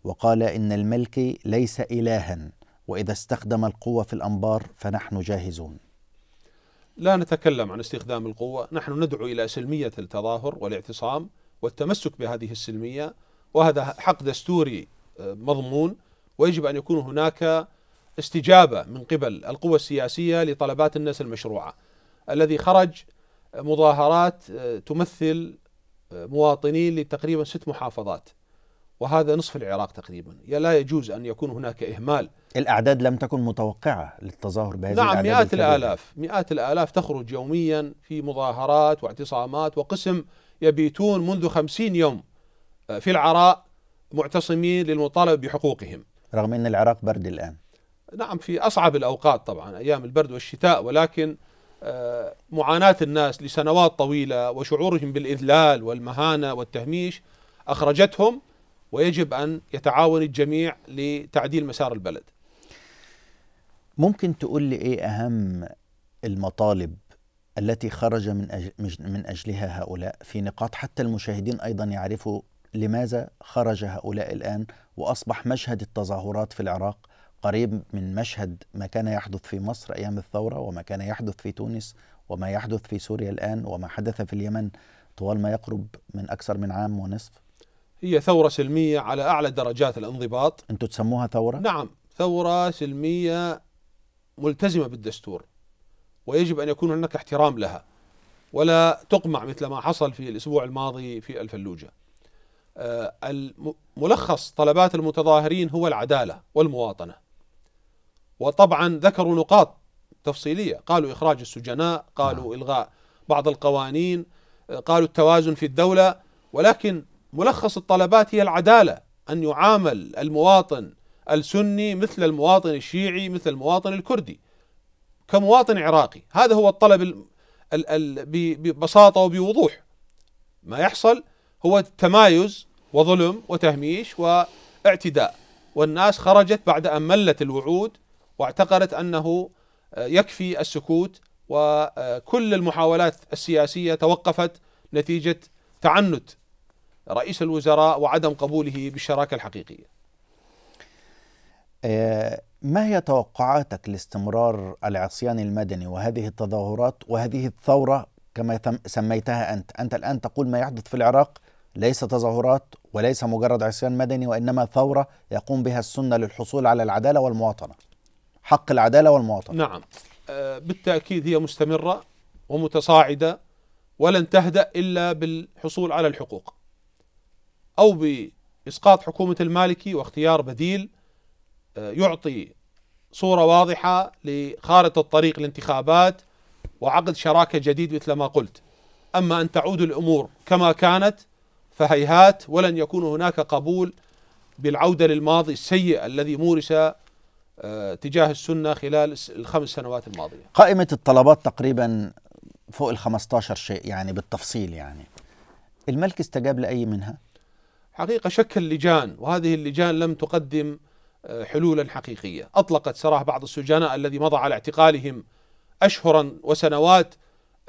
وقال إن الملكي ليس إلها واذا استخدم القوه في الانبار فنحن جاهزون. لا نتكلم عن استخدام القوه، نحن ندعو الى سلميه التظاهر والاعتصام والتمسك بهذه السلميه وهذا حق دستوري آه، مضمون ويجب ان يكون هناك استجابه من قبل القوى السياسيه لطلبات الناس المشروعه. الذي خرج آه، مظاهرات آه، تمثل مواطنين لتقريبا ست محافظات وهذا نصف العراق تقريبا لا يجوز أن يكون هناك إهمال الأعداد لم تكن متوقعة للتظاهر بهذه نعم الأعداد مئات الكبيرة. الآلاف مئات الآلاف تخرج يوميا في مظاهرات واعتصامات وقسم يبيتون منذ خمسين يوم آه، في العراء معتصمين للمطالبة بحقوقهم رغم أن العراق برد الآن نعم في أصعب الأوقات طبعا أيام البرد والشتاء ولكن آه، معاناة الناس لسنوات طويلة وشعورهم بالإذلال والمهانة والتهميش أخرجتهم ويجب أن يتعاون الجميع لتعديل مسار البلد ممكن تقول لي إيه أهم المطالب التي خرج من أجل من اجلها هؤلاء في نقاط حتى المشاهدين ايضا يعرفوا لماذا خرج هؤلاء الان واصبح مشهد التظاهرات في العراق قريب من مشهد ما كان يحدث في مصر ايام الثوره وما كان يحدث في تونس وما يحدث في سوريا الان وما حدث في اليمن طوال ما يقرب من اكثر من عام ونصف هي ثورة سلمية على أعلى درجات الانضباط أنتم تسموها ثورة؟ نعم ثورة سلمية ملتزمة بالدستور ويجب أن يكون هناك احترام لها ولا تقمع مثل ما حصل في الأسبوع الماضي في الفلوجة آه، ملخص طلبات المتظاهرين هو العدالة والمواطنة وطبعا ذكروا نقاط تفصيلية قالوا إخراج السجناء قالوا نعم. إلغاء بعض القوانين آه، قالوا التوازن في الدولة ولكن ملخص الطلبات هي العدالة أن يعامل المواطن السني مثل المواطن الشيعي مثل المواطن الكردي كمواطن عراقي هذا هو الطلب الـ الـ الـ ببساطة وبوضوح ما يحصل هو تمايز وظلم وتهميش واعتداء والناس خرجت بعد أن ملت الوعود واعتقدت أنه آه، يكفي السكوت وكل آه، المحاولات السياسية توقفت نتيجة تعنت رئيس الوزراء وعدم قبوله بالشراكه الحقيقيه. آه، ما هي توقعاتك لاستمرار العصيان المدني وهذه التظاهرات وهذه الثوره كما سميتها انت، انت الان تقول ما يحدث في العراق ليس تظاهرات وليس مجرد عصيان مدني وانما ثوره يقوم بها السنه للحصول على العداله والمواطنه. حق العداله والمواطنه. نعم. آه، بالتاكيد هي مستمره ومتصاعده ولن تهدأ الا بالحصول على الحقوق. أو بإسقاط حكومة المالكي واختيار بديل آه، يعطي صورة واضحة لخارطة طريق الانتخابات وعقد شراكة جديد مثل ما قلت أما أن تعود الأمور كما كانت فهيهات ولن يكون هناك قبول بالعودة للماضي السيء الذي مورس آه، تجاه السنة خلال الخمس سنوات الماضية قائمة الطلبات تقريبا فوق ال 15 شيء يعني بالتفصيل يعني الملك استجاب لأي منها؟ حقيقة شكل لجان وهذه اللجان لم تقدم آه، حلولا حقيقية أطلقت سراح بعض السجناء الذي مضى على اعتقالهم أشهرا وسنوات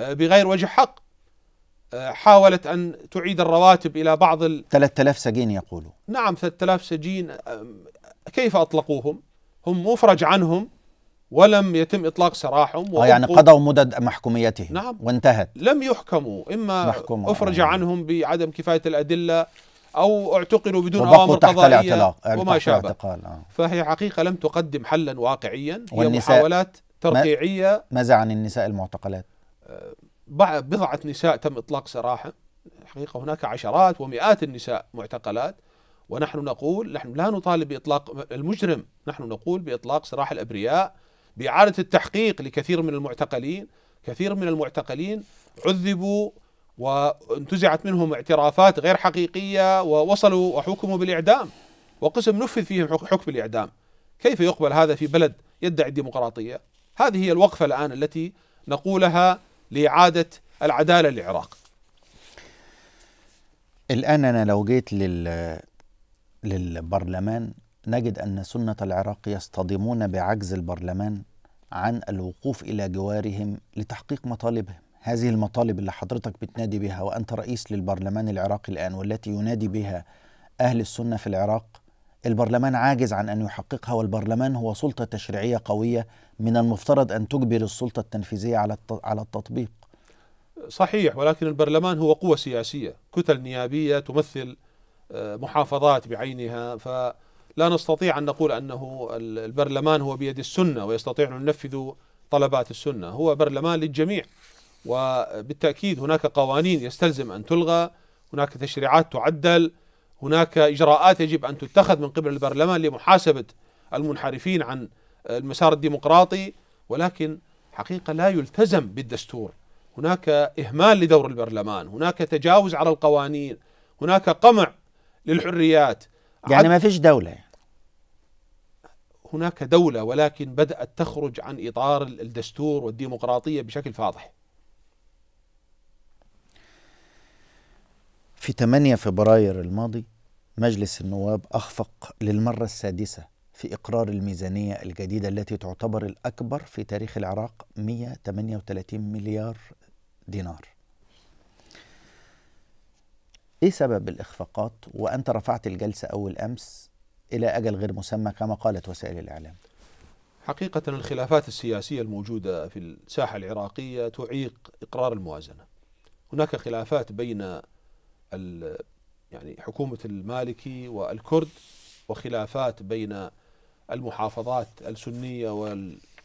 آه، بغير وجه حق آه، حاولت أن تعيد الرواتب إلى بعض ال 3000 سجين يقولوا نعم 3000 سجين كيف أطلقوهم هم مفرج عنهم ولم يتم اطلاق سراحهم آه يعني قضوا مدد محكوميتهم نعم وانتهت لم يحكموا اما افرج عنهم بعدم كفايه الادله او اعتقلوا بدون اوامر قضائيه يعني وما شابه آه. فهي حقيقه لم تقدم حلا واقعيا هي محاولات ترقيعيه ماذا عن النساء المعتقلات؟ آه، بضعه نساء تم اطلاق سراحه حقيقه هناك عشرات ومئات النساء معتقلات ونحن نقول نحن لا نطالب باطلاق المجرم نحن نقول باطلاق سراح الابرياء باعاده التحقيق لكثير من المعتقلين كثير من المعتقلين عذبوا وانتزعت منهم اعترافات غير حقيقية ووصلوا وحكموا بالإعدام وقسم نفذ فيهم حكم الإعدام كيف يقبل هذا في بلد يدعي الديمقراطية هذه هي الوقفة الآن التي نقولها لإعادة العدالة للعراق الآن أنا لو جيت لل... للبرلمان نجد أن سنة العراق يصطدمون بعجز البرلمان عن الوقوف إلى جوارهم لتحقيق مطالبهم هذه المطالب اللي حضرتك بتنادي بها وأنت رئيس للبرلمان العراقي الآن والتي ينادي بها أهل السنة في العراق البرلمان عاجز عن أن يحققها والبرلمان هو سلطة تشريعية قوية من المفترض أن تجبر السلطة التنفيذية على على التطبيق صحيح ولكن البرلمان هو قوة سياسية كتل نيابية تمثل آه، محافظات بعينها فلا نستطيع أن نقول أنه البرلمان هو بيد السنة ويستطيع أن ينفذ طلبات السنة هو برلمان للجميع وبالتأكيد هناك قوانين يستلزم أن تلغى هناك تشريعات تعدل هناك إجراءات يجب أن تتخذ من قبل البرلمان لمحاسبة المنحرفين عن المسار الديمقراطي ولكن حقيقة لا يلتزم بالدستور هناك إهمال لدور البرلمان هناك تجاوز على القوانين هناك قمع للحريات يعني ما فيش دولة هناك دولة ولكن بدأت تخرج عن إطار الدستور والديمقراطية بشكل فاضح في 8 فبراير الماضي مجلس النواب أخفق للمرة السادسة في إقرار الميزانية الجديدة التي تعتبر الأكبر في تاريخ العراق 138 مليار دينار إيه سبب الإخفاقات وأنت رفعت الجلسة أول أمس إلى أجل غير مسمى كما قالت وسائل الإعلام حقيقة الخلافات السياسية الموجودة في الساحة العراقية تعيق إقرار الموازنة هناك خلافات بين يعني حكومة المالكي والكرد وخلافات بين المحافظات السنية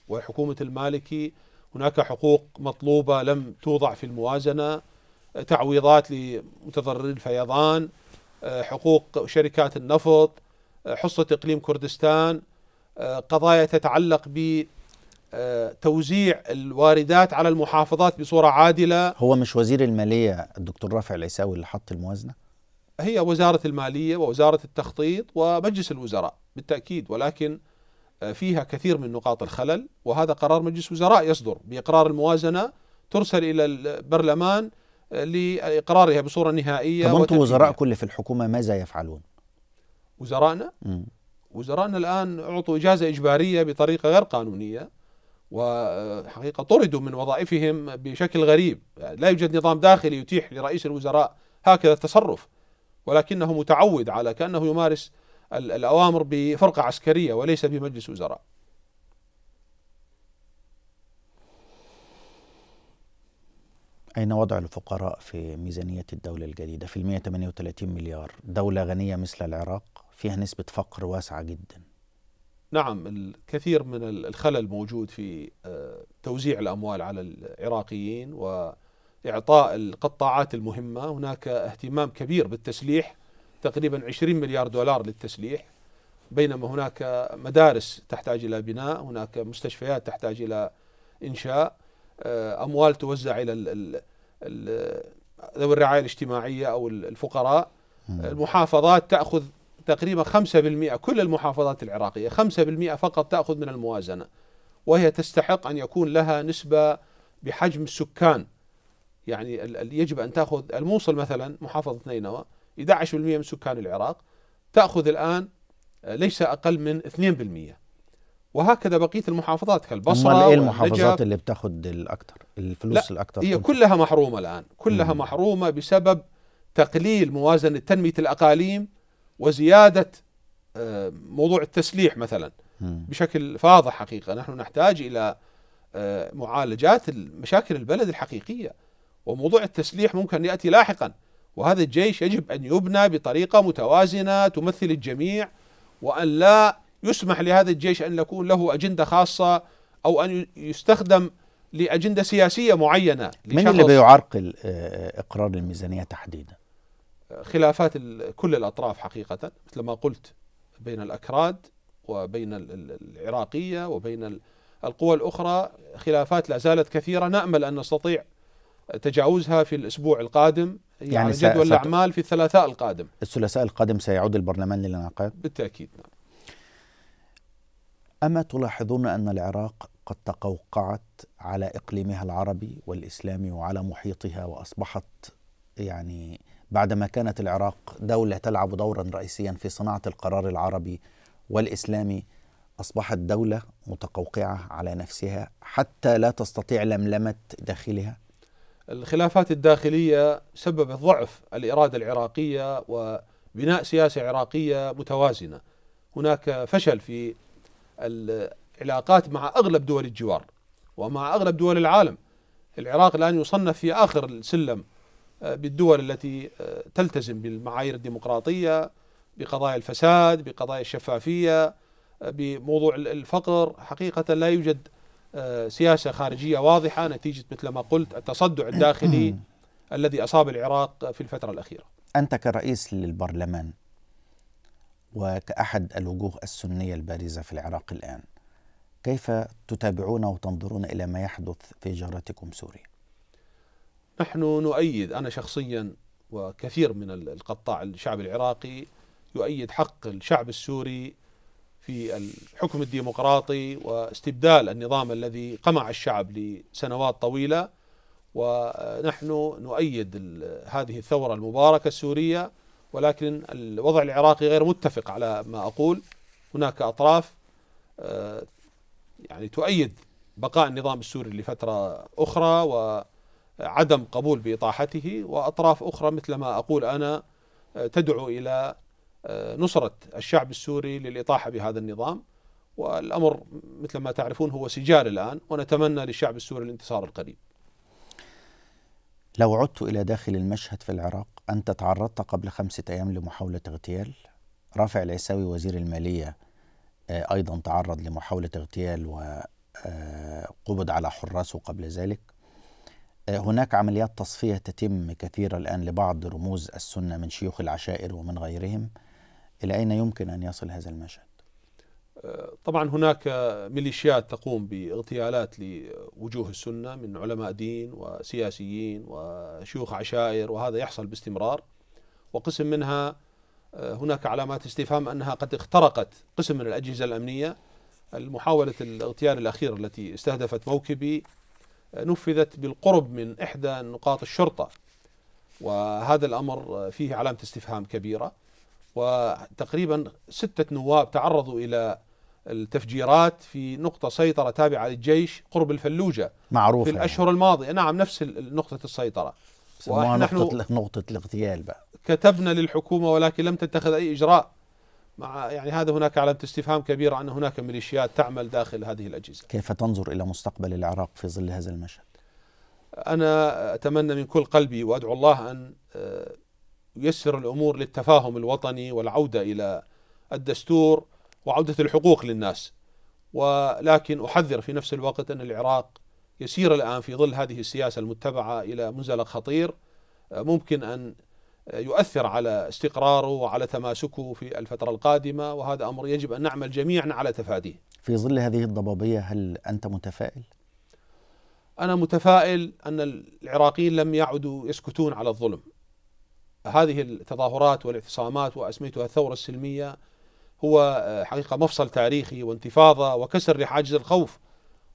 وحكومة المالكي هناك حقوق مطلوبة لم توضع في الموازنة تعويضات لمتضرري الفيضان حقوق شركات النفط حصة إقليم كردستان قضايا تتعلق ب توزيع الواردات على المحافظات بصورة عادلة هو مش وزير المالية الدكتور رافع العيساوي اللي حط الموازنة؟ هي وزارة المالية ووزارة التخطيط ومجلس الوزراء بالتأكيد ولكن آه، فيها كثير من نقاط الخلل وهذا قرار مجلس وزراء يصدر بإقرار الموازنة ترسل إلى البرلمان آه، لإقرارها بصورة نهائية طب أنتم وزراء اللي في الحكومة ماذا يفعلون؟ وزرائنا؟ وزرائنا الآن أعطوا إجازة إجبارية بطريقة غير قانونية وحقيقة طردوا من وظائفهم بشكل غريب لا يوجد نظام داخلي يتيح لرئيس الوزراء هكذا التصرف ولكنه متعود على كأنه يمارس الأوامر بفرقة عسكرية وليس بمجلس وزراء أين وضع الفقراء في ميزانية الدولة الجديدة في 138 مليار دولة غنية مثل العراق فيها نسبة فقر واسعة جداً نعم الكثير من الخلل موجود في آه، توزيع الأموال على العراقيين وإعطاء القطاعات المهمة هناك اهتمام كبير بالتسليح تقريبا 20 مليار دولار للتسليح بينما هناك مدارس تحتاج إلى بناء هناك مستشفيات تحتاج إلى إنشاء آه، أموال توزع إلى ذوي الرعاية الاجتماعية أو الفقراء المحافظات تأخذ تقريبا 5% كل المحافظات العراقية 5% فقط تأخذ من الموازنة وهي تستحق أن يكون لها نسبة بحجم السكان يعني يجب أن تأخذ الموصل مثلا محافظة نينوى 11% من سكان العراق تأخذ الآن آه، ليس أقل من 2% وهكذا بقيه المحافظات كالبصره امال ايه المحافظات اللي بتاخد الاكثر الفلوس الاكثر هي كلها محرومه الان كلها مم. محرومه بسبب تقليل موازنه تنميه الاقاليم وزياده آه، موضوع التسليح مثلا بشكل فاضح حقيقه نحن نحتاج الى آه، معالجات مشاكل البلد الحقيقيه وموضوع التسليح ممكن ياتي لاحقا وهذا الجيش يجب ان يبنى بطريقه متوازنه تمثل الجميع وان لا يسمح لهذا الجيش ان يكون له اجنده خاصه او ان يستخدم لاجنده سياسيه معينه من اللي بيعرقل آه، اقرار الميزانيه تحديدا؟ خلافات كل الأطراف حقيقة مثل ما قلت بين الأكراد وبين العراقية وبين القوى الأخرى خلافات لا زالت كثيرة نأمل أن نستطيع تجاوزها في الأسبوع القادم يعني, يعني جدول الأعمال في الثلاثاء القادم الثلاثاء القادم سيعود البرلمان للانعقاد؟ بالتأكيد نعم أما تلاحظون أن العراق قد تقوقعت على إقليمها العربي والإسلامي وعلى محيطها وأصبحت يعني بعدما كانت العراق دولة تلعب دورا رئيسيا في صناعة القرار العربي والإسلامي أصبحت دولة متقوقعة على نفسها حتى لا تستطيع لملمة داخلها الخلافات الداخلية سببت ضعف الإرادة العراقية وبناء سياسة عراقية متوازنة هناك فشل في العلاقات مع أغلب دول الجوار ومع أغلب دول العالم العراق الآن يصنف في آخر السلم بالدول التي آه، تلتزم بالمعايير الديمقراطية بقضايا الفساد بقضايا الشفافية آه، بموضوع الفقر حقيقة لا يوجد آه، سياسة خارجية واضحة نتيجة مثل ما قلت التصدع الداخلي *clears throat* الذي أصاب العراق في الفترة الأخيرة أنت كرئيس للبرلمان وكأحد الوجوه السنية البارزة في العراق الآن كيف تتابعون وتنظرون إلى ما يحدث في جارتكم سوريا؟ نحن نؤيد أنا شخصيا وكثير من القطاع الشعب العراقي يؤيد حق الشعب السوري في الحكم الديمقراطي واستبدال النظام الذي قمع الشعب لسنوات طويله ونحن نؤيد هذه الثوره المباركه السوريه ولكن الوضع العراقي غير متفق على ما اقول هناك اطراف آه، يعني تؤيد بقاء النظام السوري لفتره اخرى و عدم قبول باطاحته واطراف اخرى مثل ما اقول انا آه، تدعو الى آه، نصره الشعب السوري للاطاحه بهذا النظام والامر مثل ما تعرفون هو سجال الان ونتمنى للشعب السوري الانتصار القريب. لو عدت الى داخل المشهد في العراق، انت تعرضت قبل خمسه ايام لمحاوله اغتيال، رافع العيساوي وزير الماليه آه، ايضا تعرض لمحاوله اغتيال وقبض على حراسه قبل ذلك. هناك عمليات تصفية تتم كثيرة الآن لبعض رموز السنة من شيوخ العشائر ومن غيرهم إلى أين يمكن أن يصل هذا المشهد؟ أه، طبعا هناك ميليشيات تقوم باغتيالات لوجوه السنة من علماء دين وسياسيين وشيوخ عشائر وهذا يحصل باستمرار وقسم منها أه، هناك علامات استفهام أنها قد اخترقت قسم من الأجهزة الأمنية المحاولة الاغتيال الأخيرة التي استهدفت موكبي نفذت بالقرب من إحدى نقاط الشرطة وهذا الأمر فيه علامة استفهام كبيرة وتقريبا ستة نواب تعرضوا إلى التفجيرات في نقطة سيطرة تابعة للجيش قرب الفلوجة معروفة في الأشهر يعني. الماضية نعم نفس نقطة السيطرة نقطة, نقطة الاغتيال بقى كتبنا للحكومة ولكن لم تتخذ أي إجراء مع يعني هذا هناك علامة استفهام كبيرة أن هناك ميليشيات تعمل داخل هذه الأجهزة كيف تنظر إلى مستقبل العراق في ظل هذا المشهد؟ أنا أتمنى من كل قلبي وأدعو الله أن آه، يسر الأمور للتفاهم الوطني والعودة إلى الدستور وعودة الحقوق للناس ولكن أحذر في نفس الوقت أن العراق يسير الآن في ظل هذه السياسة المتبعة إلى منزلق خطير آه، ممكن أن يؤثر على استقراره وعلى تماسكه في الفترة القادمة وهذا أمر يجب أن نعمل جميعا على تفاديه في ظل هذه الضبابية هل أنت متفائل؟ أنا متفائل أن العراقيين لم يعدوا يسكتون على الظلم هذه التظاهرات والاعتصامات وأسميتها الثورة السلمية هو آه، حقيقة مفصل تاريخي وانتفاضة وكسر لحاجز الخوف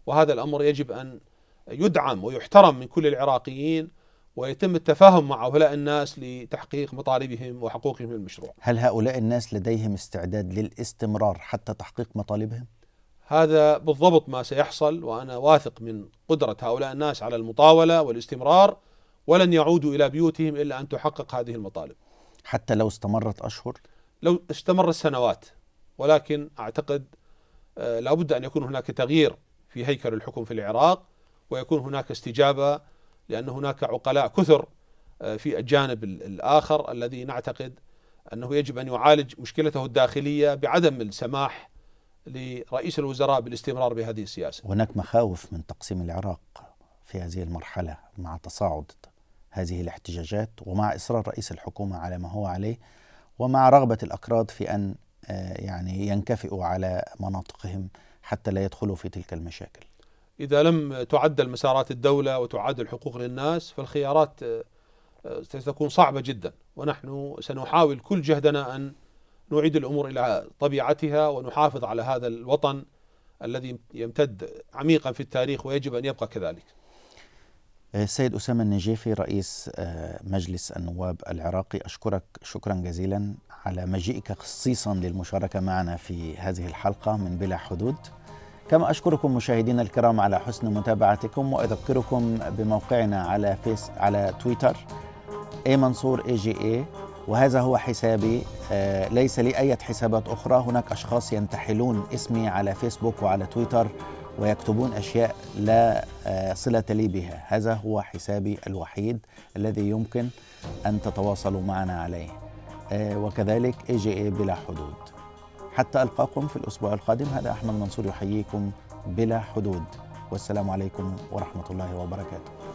وهذا الأمر يجب أن يدعم ويحترم من كل العراقيين ويتم التفاهم مع هؤلاء الناس لتحقيق مطالبهم وحقوقهم المشروع هل هؤلاء الناس لديهم استعداد للاستمرار حتى تحقيق مطالبهم؟ هذا بالضبط ما سيحصل وأنا واثق من قدرة هؤلاء الناس على المطاولة والاستمرار ولن يعودوا إلى بيوتهم إلا أن تحقق هذه المطالب حتى لو استمرت أشهر؟ لو استمرت سنوات ولكن أعتقد آه، لابد أن يكون هناك تغيير في هيكل الحكم في العراق ويكون هناك استجابة لأن هناك عقلاء كثر آه، في الجانب الآخر الذي نعتقد أنه يجب أن يعالج مشكلته الداخلية بعدم السماح لرئيس الوزراء بالاستمرار بهذه السياسة هناك مخاوف من تقسيم العراق في هذه المرحلة مع تصاعد هذه الاحتجاجات ومع إصرار رئيس الحكومة على ما هو عليه ومع رغبة الأكراد في أن آه، يعني ينكفئوا على مناطقهم حتى لا يدخلوا في تلك المشاكل إذا لم تعدل مسارات الدولة وتعاد الحقوق للناس فالخيارات آه، آه، ستكون صعبة جدا ونحن سنحاول كل جهدنا أن نعيد الأمور إلى طبيعتها ونحافظ على هذا الوطن الذي يمتد عميقا في التاريخ ويجب أن يبقى كذلك السيد آه، أسامة النجيفي رئيس مجلس النواب العراقي أشكرك شكرا جزيلا على مجيئك خصيصا للمشاركة معنا في هذه الحلقة من بلا حدود كما أشكركم مشاهدينا الكرام على حسن متابعتكم وأذكركم بموقعنا على فيس على تويتر اي منصور اي جي اي وهذا هو حسابي آه، ليس لي أي حسابات أخرى هناك أشخاص ينتحلون اسمي على فيسبوك وعلى تويتر ويكتبون أشياء لا آه، صلة لي بها هذا هو حسابي الوحيد الذي يمكن أن تتواصلوا معنا عليه آه، وكذلك اي جي اي بلا حدود حتى ألقاكم في الأسبوع القادم هذا أحمد منصور يحييكم بلا حدود والسلام عليكم ورحمة الله وبركاته